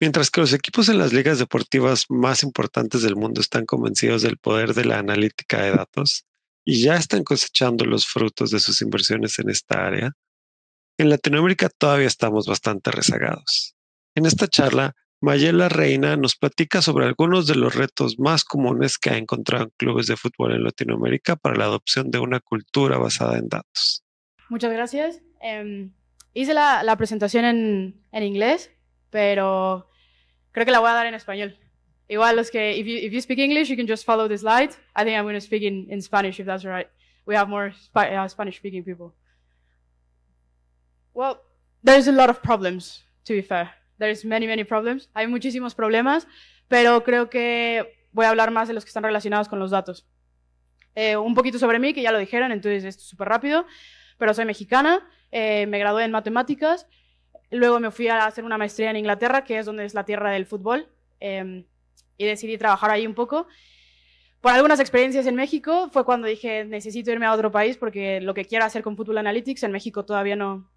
Mientras que los equipos en las ligas deportivas más importantes del mundo están convencidos del poder de la analítica de datos y ya están cosechando los frutos de sus inversiones en esta área, en Latinoamérica todavía estamos bastante rezagados. En esta charla, Mayela Reina nos platica sobre algunos de los retos más comunes que ha encontrado clubes de fútbol en Latinoamérica para la adopción de una cultura basada en datos. Muchas gracias. Em, hice la, presentación en, en inglés pero creo que la voy a dar en español. Igual los que, if you, if you speak English, you can just follow the slide. I think I'm going to speak in, in Spanish, if that's right. We have more uh, Spanish-speaking people. Well, there's a lot of problems, to be fair. many, many problems. Hay muchísimos problemas, pero creo que voy a hablar más de los que están relacionados con los datos. Eh, un poquito sobre mí, que ya lo dijeron, entonces esto es súper rápido, pero soy mexicana, eh, me gradué en matemáticas Luego me fui a hacer una maestría en Inglaterra, que es donde es la tierra del fútbol, em, y decidí trabajar ahí un poco. Por algunas experiencias en México fue cuando dije, necesito irme a otro país porque lo que quiero hacer con Football Analytics en México todavía no,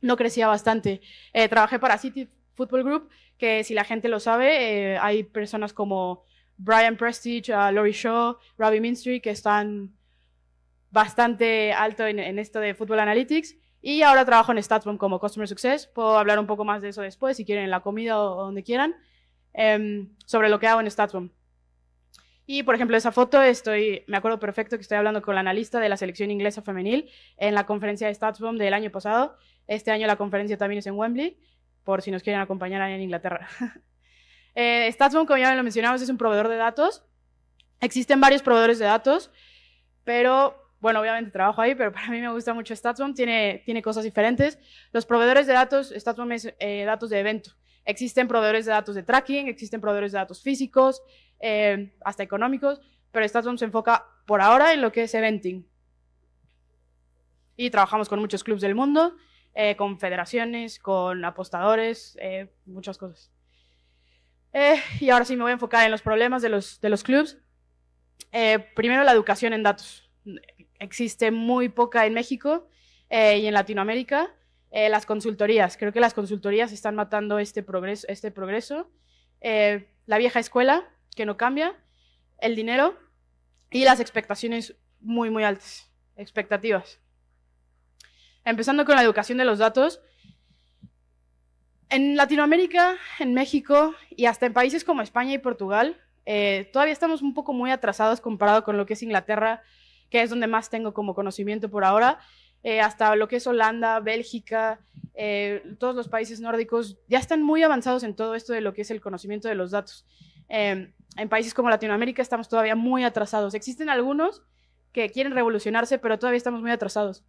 no crecía bastante. Eh, trabajé para City Football Group, que si la gente lo sabe, eh, hay personas como Brian Prestige, lori ah, Laurie Shaw, Robbie Minstry, que están bastante alto en, en esto de Football Analytics. Y ahora trabajo en Statsbomb como Customer Success. Puedo hablar un poco más de eso después, si quieren, en la comida o donde quieran, em, sobre lo que hago en Statsbomb. Y, por ejemplo, esa foto, estoy, me acuerdo perfecto que estoy hablando con la analista de la selección inglesa femenil en la conferencia de Statsbomb del año pasado. Este año la conferencia también es en Wembley, por si nos quieren acompañar allá en Inglaterra. Eh, Statsbomb, como ya lo mencionamos, es un proveedor de datos. Existen varios proveedores de datos, pero bueno, obviamente trabajo ahí, pero para mí me gusta mucho Statsbomb, tiene, tiene cosas diferentes. Los proveedores de datos, Statsbomb es eh, datos de evento. Existen proveedores de datos de tracking, existen proveedores de datos físicos, eh, hasta económicos, pero Statsbomb se enfoca por ahora en lo que es eventing. Y trabajamos con muchos clubes del mundo, eh, con federaciones, con apostadores, muchas cosas. y ahora sí me voy a enfocar en los problemas de los, de los clubes. primero la educación en datos existe muy poca en México eh, y en Latinoamérica. Eh, las consultorías, creo que las consultorías están matando este progreso. Este progreso. Eh, la vieja escuela, que no cambia, el dinero y las expectaciones muy, muy altas, expectativas. Empezando con la educación de los datos, en Latinoamérica, en México y hasta en países como España y Portugal, todavía estamos un poco muy atrasados comparado con lo que es Inglaterra, que es donde más tengo como conocimiento por ahora, eh, hasta lo que es Holanda, Bélgica, eh, todos los países nórdicos, ya están muy avanzados en todo esto de lo que es el conocimiento de los datos. Em, en países como Latinoamérica estamos todavía muy atrasados. Existen algunos que quieren revolucionarse, pero todavía estamos muy atrasados.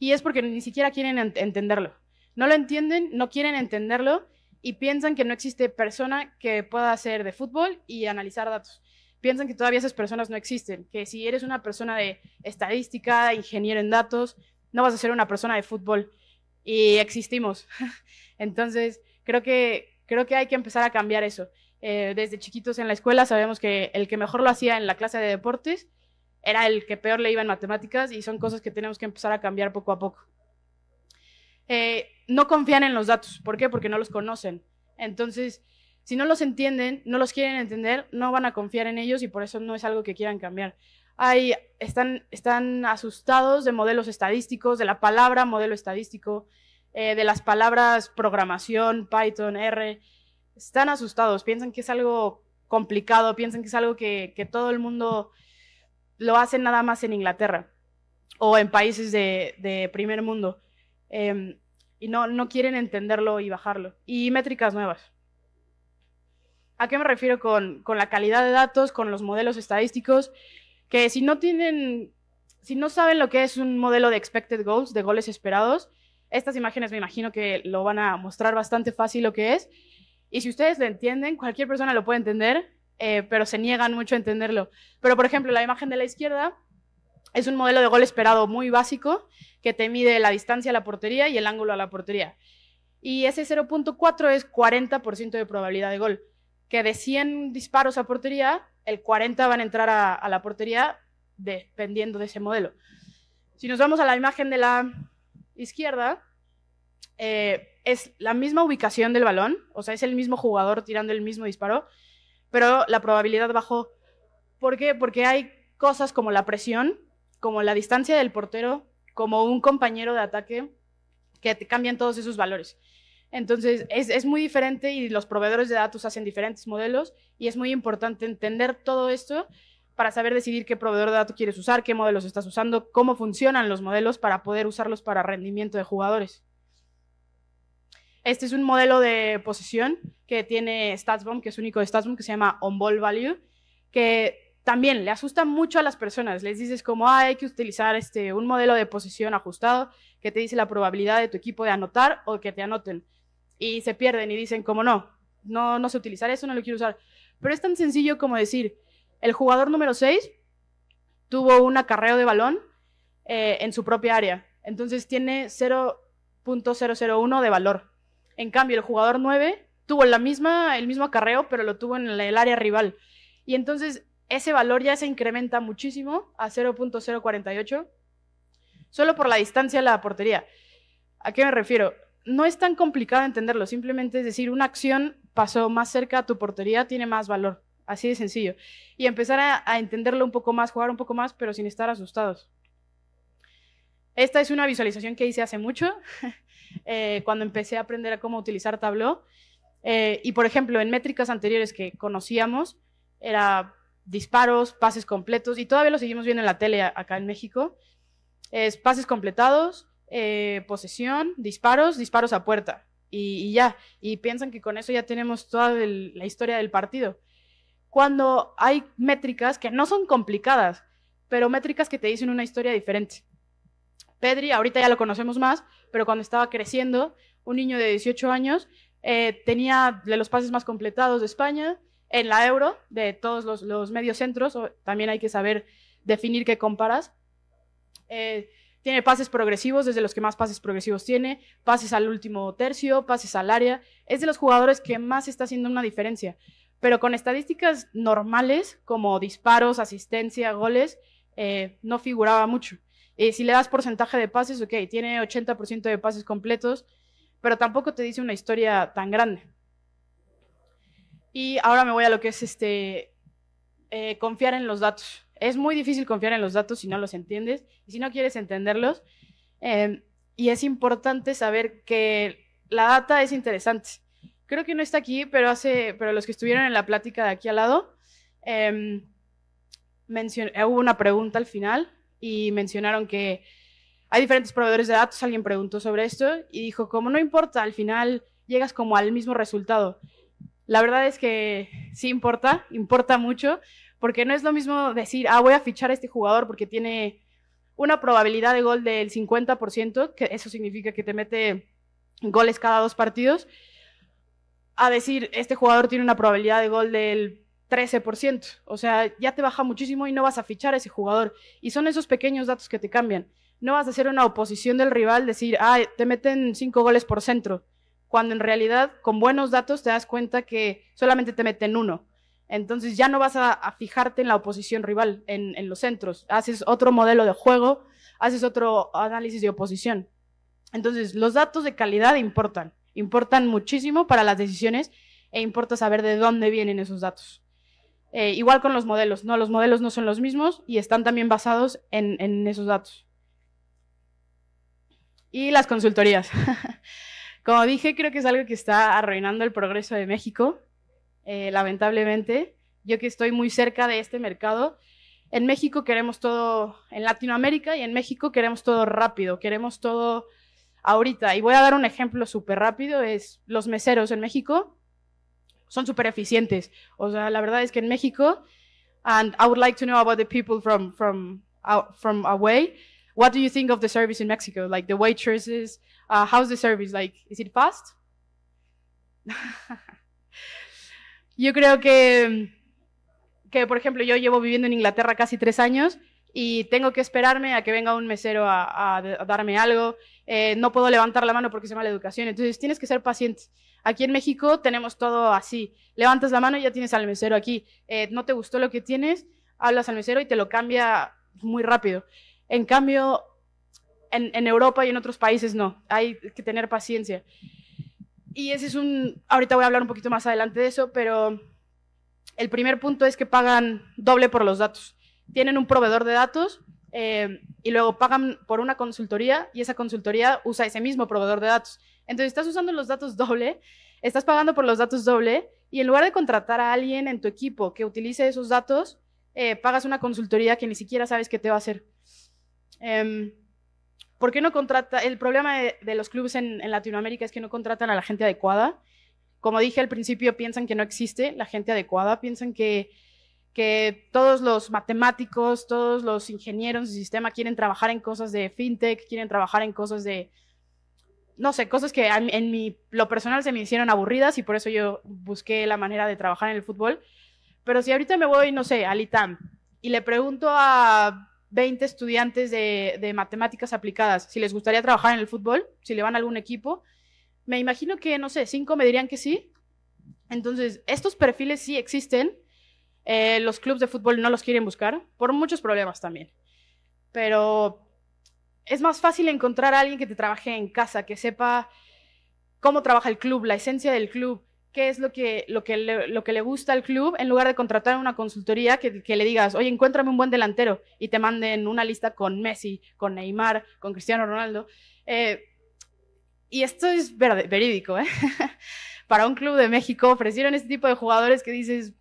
Y es porque ni siquiera quieren entenderlo. No lo entienden, no quieren entenderlo y piensan que no existe persona que pueda hacer de fútbol y analizar datos piensan que todavía esas personas no existen, que si eres una persona de estadística, ingeniero en datos, no vas a ser una persona de fútbol y existimos. Entonces, creo que, creo que hay que empezar a cambiar eso. Eh, desde chiquitos en la escuela sabemos que el que mejor lo hacía en la clase de deportes era el que peor le iba en matemáticas y son cosas que tenemos que empezar a cambiar poco a poco. Eh, no confían en los datos. ¿Por qué? Porque no los conocen. Entonces, si no los entienden, no los quieren entender, no van a confiar en ellos y por eso no es algo que quieran cambiar. Hay, están, están asustados de modelos estadísticos, de la palabra modelo estadístico, eh, de las palabras programación, Python, R. Están asustados, piensan que es algo complicado, piensan que es algo que, todo el mundo lo hace nada más en Inglaterra o en países de, primer mundo. Em, y no quieren entenderlo y bajarlo. Y métricas nuevas. ¿A qué me refiero con, con la calidad de datos, con los modelos estadísticos? Que si no tienen, si no saben lo que es un modelo de expected goals, de goles esperados, estas imágenes me imagino que lo van a mostrar bastante fácil lo que es. Y si ustedes lo entienden, cualquier persona lo puede entender, eh, pero se niegan mucho a entenderlo. Pero, por ejemplo, la imagen de la izquierda es un modelo de gol esperado muy básico que te mide la distancia a la portería y el ángulo a la portería. Y ese 0.4 es 40% de probabilidad de gol que de 100 disparos a portería, el 40 van a entrar a, la portería dependiendo de ese modelo. Si nos vamos a la imagen de la izquierda, eh, es la misma ubicación del balón, o sea, es el mismo jugador tirando el mismo disparo, pero la probabilidad bajó. ¿Por qué? Porque hay cosas como la presión, como la distancia del portero, como un compañero de ataque, que cambian todos esos valores. Entonces, es, muy diferente y los proveedores de datos hacen diferentes modelos y es muy importante entender todo esto para saber decidir qué proveedor de datos quieres usar, qué modelos estás usando, cómo funcionan los modelos para poder usarlos para rendimiento de jugadores. Este es un modelo de posición que tiene StatsBomb, que es único de StatsBomb, que se llama On-Ball Value, que también le asusta mucho a las personas. Les dices como, ah, hay que utilizar este, un modelo de posición ajustado que te dice la probabilidad de tu equipo de anotar o que te anoten y se pierden y dicen, como no, no, no se utilizar eso, no lo quiero usar. Pero es tan sencillo como decir, el jugador número 6 tuvo un acarreo de balón eh, en su propia área, entonces tiene 0.001 de valor. En cambio, el jugador 9 tuvo la misma, el mismo acarreo, pero lo tuvo en el área rival. Y entonces ese valor ya se incrementa muchísimo a 0.048, solo por la distancia a la portería. ¿A qué me refiero? no es tan complicado entenderlo, simplemente es decir, una acción pasó más cerca a tu portería, tiene más valor, así de sencillo. Y empezar a, entenderlo un poco más, jugar un poco más, pero sin estar asustados. Esta es una visualización que hice hace mucho, eh, cuando empecé a aprender a cómo utilizar Tableau. Eh, y por ejemplo, en métricas anteriores que conocíamos, era disparos, pases completos, y todavía lo seguimos viendo en la tele acá en México, es pases completados, eh, posesión, disparos, disparos a puerta. Y, ya, y piensan que con eso ya tenemos toda la historia del partido. Cuando hay métricas que no son complicadas, pero métricas que te dicen una historia diferente. Pedri, ahorita ya lo conocemos más, pero cuando estaba creciendo, un niño de 18 años, eh, tenía de los pases más completados de España, en la euro, de todos los, los medios centros, también hay que saber definir qué comparas. Eh, tiene pases progresivos, desde los que más pases progresivos tiene, pases al último tercio, pases al área. Es de los jugadores que más está haciendo una diferencia. Pero con estadísticas normales, como disparos, asistencia, goles, eh, no figuraba mucho. si le das porcentaje de pases, ok, tiene 80% de pases completos, pero tampoco te dice una historia tan grande. Y ahora me voy a lo que es este eh, confiar en los datos es muy difícil confiar en los datos si no los entiendes y si no quieres entenderlos. Em, y es importante saber que la data es interesante. Creo que no está aquí, pero, hace, pero los que estuvieron en la plática de aquí al lado, em, eh, hubo una pregunta al final y mencionaron que hay diferentes proveedores de datos. Alguien preguntó sobre esto y dijo, como no importa, al final llegas como al mismo resultado. La verdad es que sí importa, importa mucho, porque no es lo mismo decir, ah, voy a fichar a este jugador porque tiene una probabilidad de gol del 50%, que eso significa que te mete goles cada dos partidos, a decir, este jugador tiene una probabilidad de gol del 13%. O sea, ya te baja muchísimo y no vas a fichar a ese jugador. Y son esos pequeños datos que te cambian. No vas a hacer una oposición del rival, decir, ah, te meten cinco goles por centro, cuando en realidad con buenos datos te das cuenta que solamente te meten uno. Entonces ya no vas a, fijarte en la oposición rival, en, los centros. Haces otro modelo de juego, haces otro análisis de oposición. Entonces los datos de calidad importan, importan muchísimo para las decisiones e importa saber de dónde vienen esos datos. Eh, igual con los modelos, ¿no? Los modelos no son los mismos y están también basados en, en esos datos. Y las consultorías. Como dije, creo que es algo que está arruinando el progreso de México. Eh, lamentablemente, yo que estoy muy cerca de este mercado. En México queremos todo, en Latinoamérica y en México queremos todo rápido, queremos todo ahorita. Y voy a dar un ejemplo súper rápido, es los meseros en México son súper eficientes. O sea, la verdad es que en México, and I would like to know about the people from, from, uh, from away, what do you think of the service in Mexico? Like the waitresses, uh, how's the service? Like, is it fast? Yo creo que, que, por ejemplo, yo llevo viviendo en Inglaterra casi tres años y tengo que esperarme a que venga un mesero a, darme algo. Eh, no puedo levantar la mano porque es mala educación. Entonces tienes que ser paciente. Aquí en México tenemos todo así. Levantas la mano y ya tienes al mesero aquí. Eh, no te gustó lo que tienes, hablas al mesero y te lo cambia muy rápido. En cambio, en Europa y en otros países no. Hay que tener paciencia. Y ese es un, ahorita voy a hablar un poquito más adelante de eso, pero el primer punto es que pagan doble por los datos. Tienen un proveedor de datos eh, y luego pagan por una consultoría y esa consultoría usa ese mismo proveedor de datos. Entonces estás usando los datos doble, estás pagando por los datos doble y en lugar de contratar a alguien en tu equipo que utilice esos datos, eh, pagas una consultoría que ni siquiera sabes qué te va a hacer. Em, ¿Por qué no contrata? El problema de, los clubes en, Latinoamérica es que no contratan a la gente adecuada. Como dije al principio, piensan que no existe la gente adecuada, piensan que, todos los matemáticos, todos los ingenieros de sistema quieren trabajar en cosas de fintech, quieren trabajar en cosas de, no sé, cosas que en, lo personal se me hicieron aburridas y por eso yo busqué la manera de trabajar en el fútbol. Pero si ahorita me voy, no sé, a ITAM y le pregunto a 20 estudiantes de, matemáticas aplicadas, si les gustaría trabajar en el fútbol, si le van a algún equipo. Me imagino que, no sé, 5 me dirían que sí. Entonces, estos perfiles sí existen. Eh, los clubes de fútbol no los quieren buscar por muchos problemas también. Pero es más fácil encontrar a alguien que te trabaje en casa, que sepa cómo trabaja el club, la esencia del club, qué es lo que, lo le, lo que le gusta al club, en lugar de contratar una consultoría que, le digas, oye, encuéntrame un buen delantero y te manden una lista con Messi, con Neymar, con Cristiano Ronaldo. Eh, y esto es verídico, ¿eh? Para un club de México ofrecieron este tipo de jugadores que dices,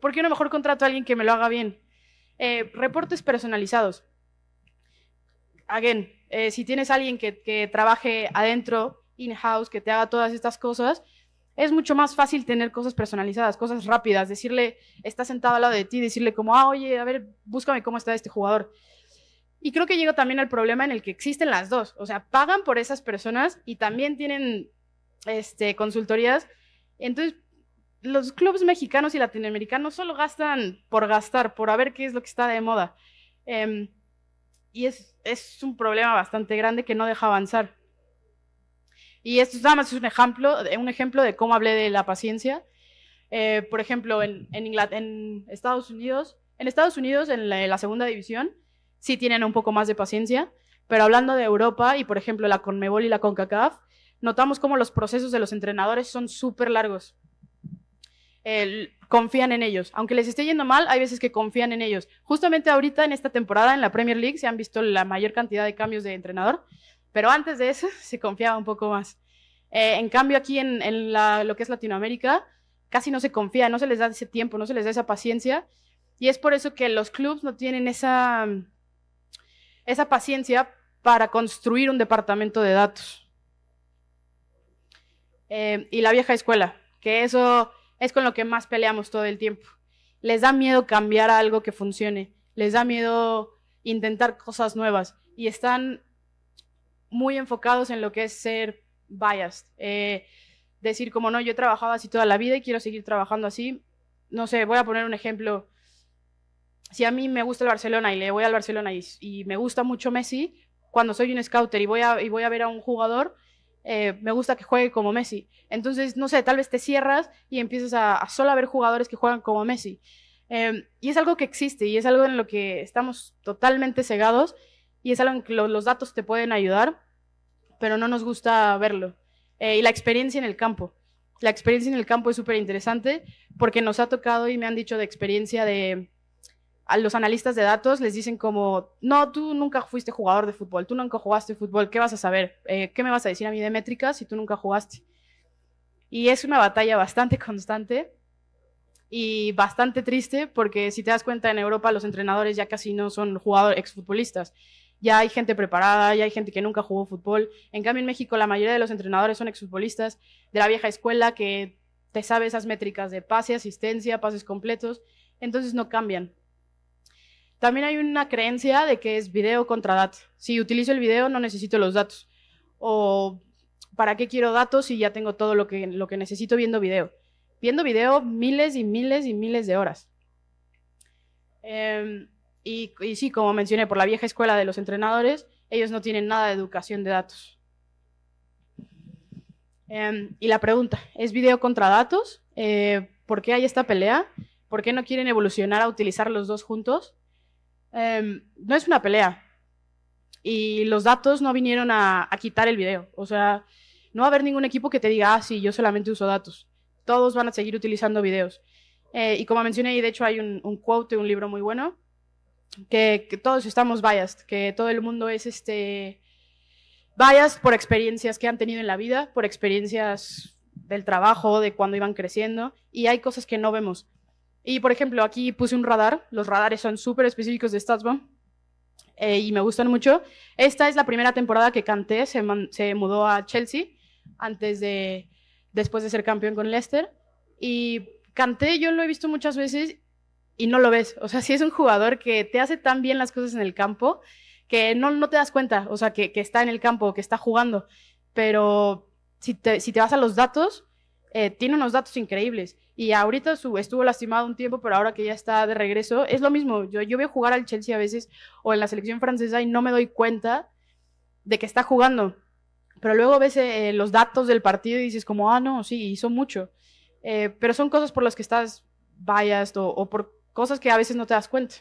¿por qué no mejor contrato a alguien que me lo haga bien? Eh, reportes personalizados. Again, si tienes alguien que, que trabaje adentro, in-house, que te haga todas estas cosas, es mucho más fácil tener cosas personalizadas, cosas rápidas, decirle, está sentado al lado de ti, decirle como, ah, oye, a ver, búscame cómo está este jugador. Y creo que llega también al problema en el que existen las dos, o sea, pagan por esas personas y también tienen este, consultorías. Entonces, los clubes mexicanos y latinoamericanos solo gastan por gastar, por a ver qué es lo que está de moda. Em, y es un problema bastante grande que no deja avanzar. Y esto nada más es un ejemplo, un ejemplo de cómo hablé de la paciencia. Eh, por ejemplo, en, Estados Unidos, en Estados Unidos, en la, segunda división, sí tienen un poco más de paciencia, pero hablando de Europa y, por ejemplo, la Conmebol y la CONCACAF, notamos cómo los procesos de los entrenadores son súper largos. confían en ellos. Aunque les esté yendo mal, hay veces que confían en ellos. Justamente ahorita, en esta temporada, en la Premier League, se han visto la mayor cantidad de cambios de entrenador, pero antes de eso se confiaba un poco más. Eh, en cambio, aquí en, lo que es Latinoamérica, casi no se confía, no se les da ese tiempo, no se les da esa paciencia. Y es por eso que los clubes no tienen esa, esa paciencia para construir un departamento de datos. Eh, y la vieja escuela, que eso es con lo que más peleamos todo el tiempo. Les da miedo cambiar algo que funcione, les da miedo intentar cosas nuevas y están muy enfocados en lo que es ser biased. Eh, decir, como no, yo he trabajado así toda la vida y quiero seguir trabajando así. No sé, voy a poner un ejemplo. Si a mí me gusta el Barcelona y le voy al Barcelona y, me gusta mucho Messi, cuando soy un scouter y voy a, y voy a ver a un jugador, eh, me gusta que juegue como Messi. Entonces, no sé, tal vez te cierras y empiezas a, solo a ver jugadores que juegan como Messi. Em, y es algo que existe y es algo en lo que estamos totalmente cegados y es algo en que los datos te pueden ayudar pero no nos gusta verlo. Eh, y la experiencia en el campo. La experiencia en el campo es súper interesante porque nos ha tocado y me han dicho de experiencia de a los analistas de datos les dicen como, no, tú nunca fuiste jugador de fútbol, tú nunca jugaste fútbol, ¿qué vas a saber? Eh, ¿Qué me vas a decir a mí de métricas si tú nunca jugaste? Y es una batalla bastante constante y bastante triste porque si te das cuenta en Europa los entrenadores ya casi no son jugadores exfutbolistas, ya hay gente preparada, ya hay gente que nunca jugó fútbol. En cambio, en México la mayoría de los entrenadores son exfutbolistas de la vieja escuela que te sabe esas métricas de pase, asistencia, pases completos, entonces no cambian. También hay una creencia de que es video contra datos. Si utilizo el video no necesito los datos. O ¿para qué quiero datos si ya tengo todo lo que, lo que necesito viendo video? Viendo video miles y miles y miles de horas. Eh, y, sí, como mencioné, por la vieja escuela de los entrenadores, ellos no tienen nada de educación de datos. Em, y la pregunta, ¿es video contra datos? Eh, ¿Por qué hay esta pelea? ¿Por qué no quieren evolucionar a utilizar los dos juntos? Em, no es una pelea. Y los datos no vinieron a, quitar el video. O sea, no va a haber ningún equipo que te diga, ah, sí, yo solamente uso datos. Todos van a seguir utilizando videos. Eh, y como mencioné, y de hecho hay un, un quote un libro muy bueno, que, todos estamos biased, que todo el mundo es este biased por experiencias que han tenido en la vida, por experiencias del trabajo, de cuando iban creciendo, y hay cosas que no vemos. Y por ejemplo, aquí puse un radar, los radares son súper específicos de Statsbomb, eh, y me gustan mucho. Esta es la primera temporada que canté se, mudó a Chelsea antes de, después de ser campeón con Leicester. Y canté yo lo he visto muchas veces y no lo ves. O sea, si es un jugador que te hace tan bien las cosas en el campo que no, no te das cuenta, o sea, que, que está en el campo, que está jugando. Pero si te, vas a los datos, eh, tiene unos datos increíbles. Y ahorita estuvo lastimado un tiempo, pero ahora que ya está de regreso, es lo mismo. Yo, yo veo jugar al Chelsea a veces o en la selección francesa y no me doy cuenta de que está jugando. Pero luego ves eh, eh, los datos del partido y dices como, ah, no, sí, hizo mucho. pero son cosas por las que estás biased o, o por cosas que a veces no te das cuenta.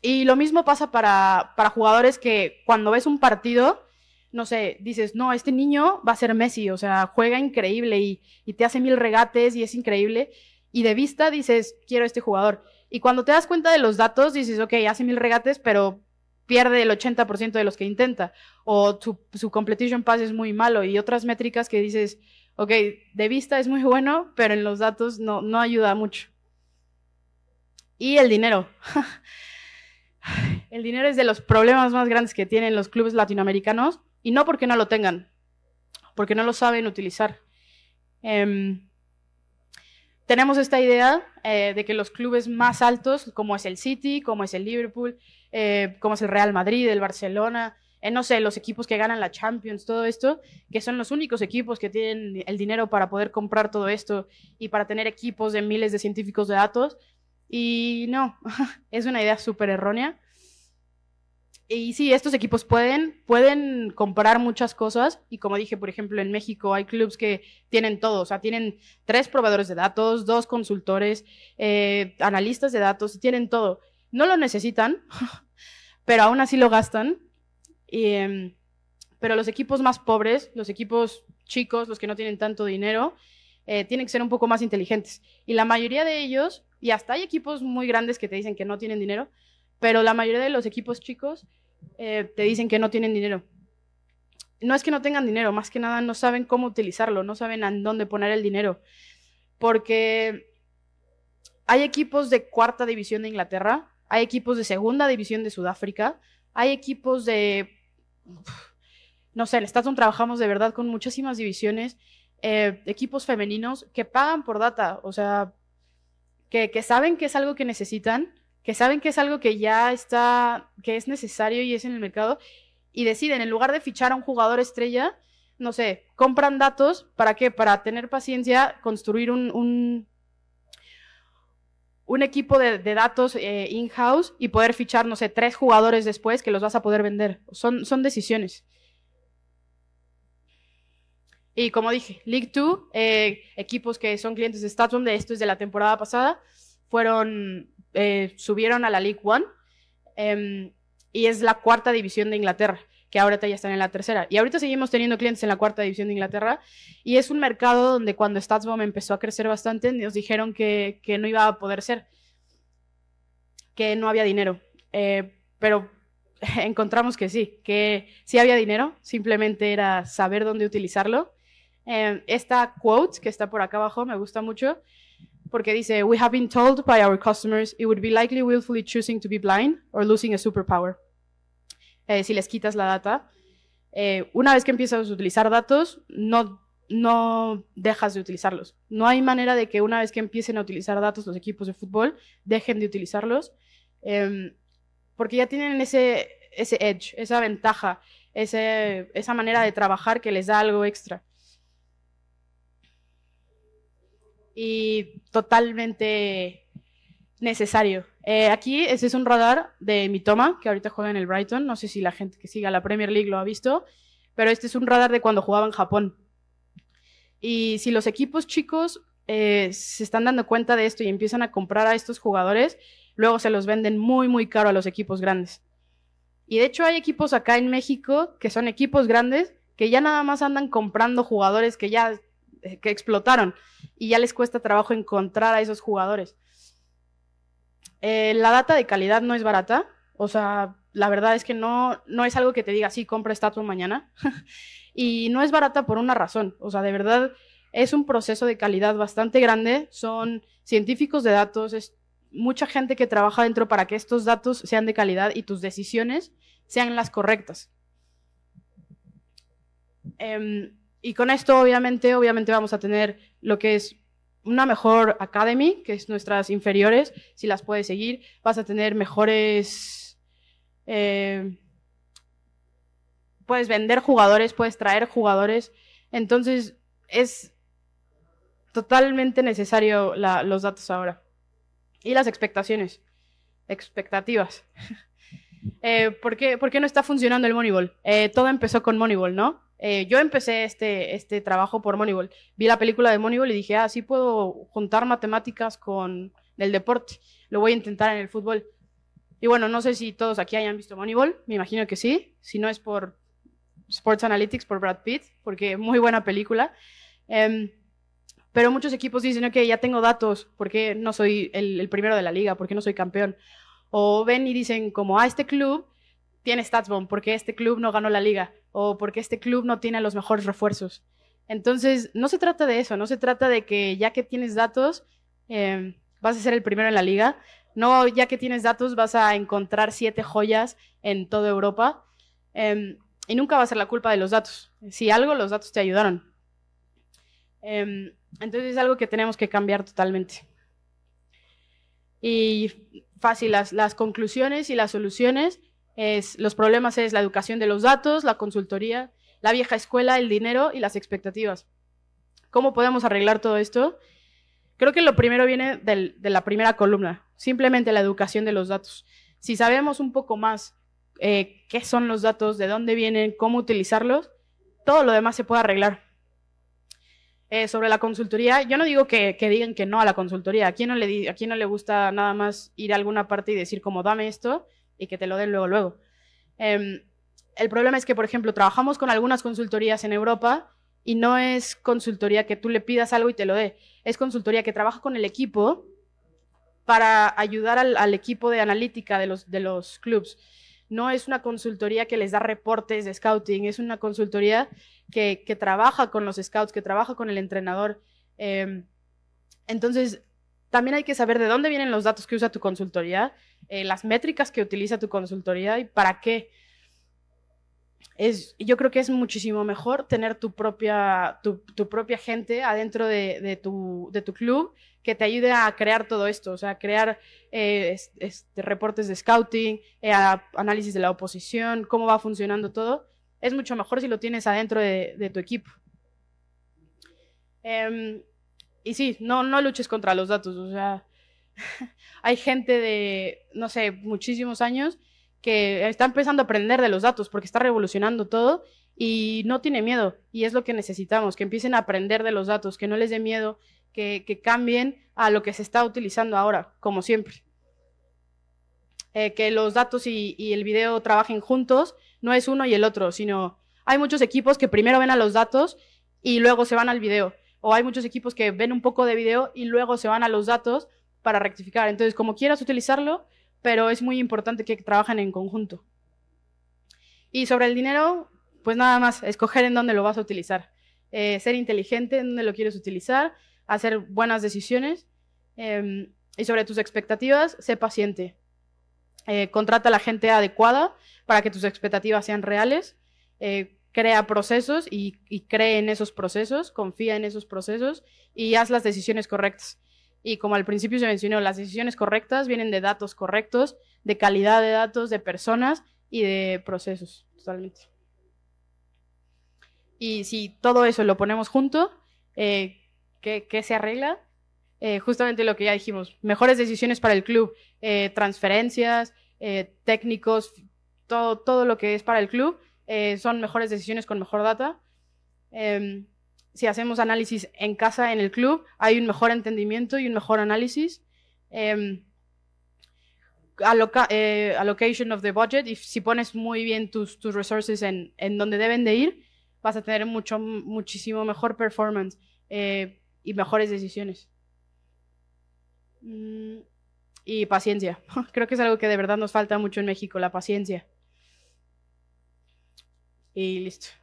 Y lo mismo pasa para, jugadores que cuando ves un partido, no sé, dices, no, este niño va a ser Messi, o sea, juega increíble y, te hace mil regates y es increíble. Y de vista dices, quiero a este jugador. Y cuando te das cuenta de los datos, dices, ok, hace mil regates, pero pierde el 80% de los que intenta. O su, su, competition pass es muy malo. Y otras métricas que dices, ok, de vista es muy bueno, pero en los datos no, no ayuda mucho. Y el dinero. el dinero es de los problemas más grandes que tienen los clubes latinoamericanos y no porque no lo tengan, porque no lo saben utilizar. Em, tenemos esta idea eh, de que los clubes más altos, como es el City, como es el Liverpool, eh, como es el Real Madrid, el Barcelona, eh, no sé, los equipos que ganan la Champions, todo esto, que son los únicos equipos que tienen el dinero para poder comprar todo esto y para tener equipos de miles de científicos de datos, y no, es una idea súper errónea. Y sí, estos equipos pueden, pueden comprar muchas cosas. Y como dije, por ejemplo, en México hay clubes que tienen todo. O sea, tienen tres proveedores de datos, dos consultores, eh, analistas de datos, tienen todo. No lo necesitan, pero aún así lo gastan. Em, pero los equipos más pobres, los equipos chicos, los que no tienen tanto dinero, eh, tienen que ser un poco más inteligentes. Y la mayoría de ellos, y hasta hay equipos muy grandes que te dicen que no tienen dinero, pero la mayoría de los equipos chicos eh, te dicen que no tienen dinero. No es que no tengan dinero, más que nada no saben cómo utilizarlo, no saben en dónde poner el dinero. Porque hay equipos de cuarta división de Inglaterra, hay equipos de segunda división de Sudáfrica, hay equipos de... No sé, en Staton trabajamos de verdad con muchísimas divisiones eh, equipos femeninos que pagan por data, o sea, que, saben que es algo que necesitan, que saben que es algo que ya está, que es necesario y es en el mercado, y deciden, en lugar de fichar a un jugador estrella, no sé, compran datos, ¿para qué? Para tener paciencia, construir un, equipo de, datos eh, in-house y poder fichar, no sé, tres jugadores después que los vas a poder vender. son decisiones. Y como dije, League 2, eh, equipos que son clientes de Statsbomb, de esto es de la temporada pasada, fueron, eh, subieron a la League 1 em, y es la cuarta división de Inglaterra, que ahorita ya están en la tercera. Y ahorita seguimos teniendo clientes en la cuarta división de Inglaterra y es un mercado donde cuando Statsbomb empezó a crecer bastante nos dijeron que, que no iba a poder ser, que no había dinero. Eh, pero encontramos que sí, que sí había dinero, simplemente era saber dónde utilizarlo Em, esta quote que está por acá abajo me gusta mucho porque dice, We have been told by our customers it would be likely willfully choosing to be blind or losing a superpower. Eh, si les quitas la data. Eh, una vez que empiezas a utilizar datos, no, no dejas de utilizarlos. No hay manera de que una vez que empiecen a utilizar datos los equipos de fútbol, dejen de utilizarlos, em, porque ya tienen ese, ese edge, esa ventaja, ese, esa manera de trabajar que les da algo extra. y totalmente necesario. Eh, aquí este es un radar de mi toma, que ahorita juega en el Brighton. No sé si la gente que siga la Premier League lo ha visto, pero este es un radar de cuando jugaba en Japón. Y si los equipos chicos eh, se están dando cuenta de esto y empiezan a comprar a estos jugadores, luego se los venden muy, muy caro a los equipos grandes. Y de hecho hay equipos acá en México que son equipos grandes que ya nada más andan comprando jugadores que ya eh, que explotaron y ya les cuesta trabajo encontrar a esos jugadores. Eh, la data de calidad no es barata, o sea, la verdad es que no, no es algo que te diga, sí, compra estatua mañana. y no es barata por una razón, o sea, de verdad es un proceso de calidad bastante grande, son científicos de datos, es mucha gente que trabaja dentro para que estos datos sean de calidad y tus decisiones sean las correctas. Em, y con esto, obviamente, obviamente vamos a tener lo que es una mejor academy, que es nuestras inferiores, si las puedes seguir, vas a tener mejores... Eh, puedes vender jugadores, puedes traer jugadores. Entonces, es totalmente necesario los datos ahora. Y las expectaciones, expectativas. Eh, ¿por, qué, no está funcionando el Moneyball? Eh, todo empezó con Moneyball, ¿no? Eh, yo empecé este, este trabajo por Moneyball. Vi la película de Moneyball y dije, ah, sí puedo juntar matemáticas con el deporte. Lo voy a intentar en el fútbol. Y bueno, no sé si todos aquí hayan visto Moneyball. Me imagino que sí. Si no es por Sports Analytics, por Brad Pitt, porque muy buena película. Em, pero muchos equipos dicen, ok, ya tengo datos, porque no soy el, primero de la liga? porque no soy campeón? O ven y dicen como, a ah, este club tiene Statsbomb, porque este club no ganó la liga o porque este club no tiene los mejores refuerzos. Entonces, no se trata de eso, no se trata de que ya que tienes datos, em, vas a ser el primero en la liga. No, ya que tienes datos, vas a encontrar siete joyas en toda Europa. Em, y nunca va a ser la culpa de los datos. Si algo, los datos te ayudaron. Em, entonces es algo que tenemos que cambiar totalmente. Y fácil, las, las conclusiones y las soluciones los problemas es la educación de los datos, la consultoría, la vieja escuela, el dinero y las expectativas. ¿Cómo podemos arreglar todo esto? Creo que lo primero viene de la primera columna, simplemente la educación de los datos. Si sabemos un poco más eh, qué son los datos, de dónde vienen, cómo utilizarlos, todo lo demás se puede arreglar. Eh, sobre la consultoría, yo no digo que, digan que no a la consultoría. Aquí no le, ¿A quién no le gusta nada más ir a alguna parte y decir como dame esto? y que te lo den luego, luego. Em, el problema es que, por ejemplo, trabajamos con algunas consultorías en Europa y no es consultoría que tú le pidas algo y te lo dé, es consultoría que trabaja con el equipo para ayudar al, equipo de analítica de los, de los clubs. No es una consultoría que les da reportes de scouting, es una consultoría que, trabaja con los scouts, que trabaja con el entrenador. Em, entonces, también hay que saber de dónde vienen los datos que usa tu consultoría, eh, las métricas que utiliza tu consultoría y para qué. yo creo que es muchísimo mejor tener tu propia, tu, propia gente adentro de, tu, club que te ayude a crear todo esto, o sea, crear eh, este, reportes de scouting, eh, análisis de la oposición, cómo va funcionando todo. Es mucho mejor si lo tienes adentro de, tu equipo. Em, y sí, no, no luches contra los datos, o sea, hay gente de, no sé, muchísimos años que está empezando a aprender de los datos porque está revolucionando todo y no tiene miedo. Y es lo que necesitamos, que empiecen a aprender de los datos, que no les dé miedo, que, cambien a lo que se está utilizando ahora, como siempre. Eh, que los datos y, y, el video trabajen juntos, no es uno y el otro, sino hay muchos equipos que primero ven a los datos y luego se van al video o hay muchos equipos que ven un poco de video y luego se van a los datos para rectificar. Entonces, como quieras utilizarlo, pero es muy importante que trabajen en conjunto. Y sobre el dinero, pues nada más, escoger en dónde lo vas a utilizar. Eh, ser inteligente en dónde lo quieres utilizar, hacer buenas decisiones. Em, y sobre tus expectativas, sé paciente. Eh, contrata a la gente adecuada para que tus expectativas sean reales. Eh, crea procesos y, cree en esos procesos, confía en esos procesos y haz las decisiones correctas. Y como al principio se mencionó, las decisiones correctas vienen de datos correctos, de calidad de datos, de personas y de procesos, totalmente. Y si todo eso lo ponemos junto, eh, ¿qué, se arregla? Eh, justamente lo que ya dijimos, mejores decisiones para el club, eh, transferencias, técnicos, todo, todo lo que es para el club eh, son mejores decisiones con mejor data. Em, si hacemos análisis en casa, en el club, hay un mejor entendimiento y un mejor análisis. Em, eh, allocation of the budget, si pones muy bien tus, tus resources en, donde deben de ir, vas a tener mucho, muchísimo mejor performance eh, y mejores decisiones. Mm, y paciencia. Creo que es algo que de verdad nos falta mucho en México, la paciencia. eles